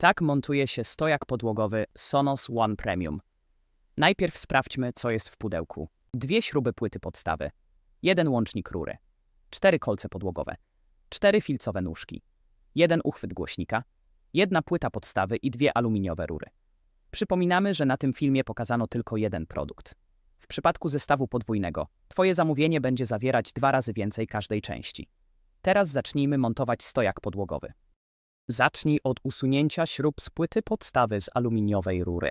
Tak montuje się stojak podłogowy Sonos One Premium. Najpierw sprawdźmy, co jest w pudełku. Dwie śruby płyty podstawy, jeden łącznik rury, cztery kolce podłogowe, cztery filcowe nóżki, jeden uchwyt głośnika, jedna płyta podstawy i dwie aluminiowe rury. Przypominamy, że na tym filmie pokazano tylko jeden produkt. W przypadku zestawu podwójnego, Twoje zamówienie będzie zawierać dwa razy więcej każdej części. Teraz zacznijmy montować stojak podłogowy. Zacznij od usunięcia śrub z płyty podstawy z aluminiowej rury.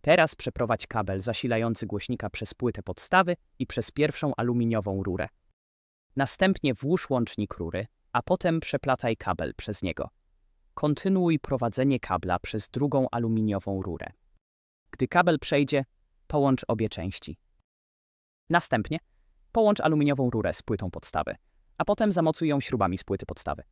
Teraz przeprowadź kabel zasilający głośnika przez płytę podstawy i przez pierwszą aluminiową rurę. Następnie włóż łącznik rury, a potem przeplataj kabel przez niego. Kontynuuj prowadzenie kabla przez drugą aluminiową rurę. Gdy kabel przejdzie, połącz obie części. Następnie połącz aluminiową rurę z płytą podstawy, a potem zamocuj ją śrubami z płyty podstawy.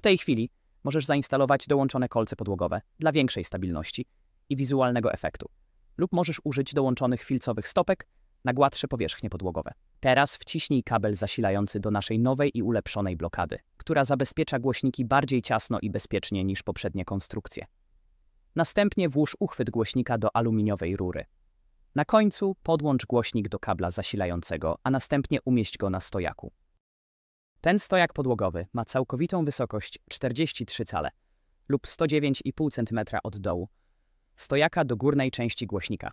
W tej chwili możesz zainstalować dołączone kolce podłogowe dla większej stabilności i wizualnego efektu, lub możesz użyć dołączonych filcowych stopek na gładsze powierzchnie podłogowe. Teraz wciśnij kabel zasilający do naszej nowej i ulepszonej blokady, która zabezpiecza głośniki bardziej ciasno i bezpiecznie niż poprzednie konstrukcje. Następnie włóż uchwyt głośnika do aluminiowej rury. Na końcu podłącz głośnik do kabla zasilającego, a następnie umieść go na stojaku. Ten stojak podłogowy ma całkowitą wysokość 43 cale lub 109,5 cm od dołu stojaka do górnej części głośnika.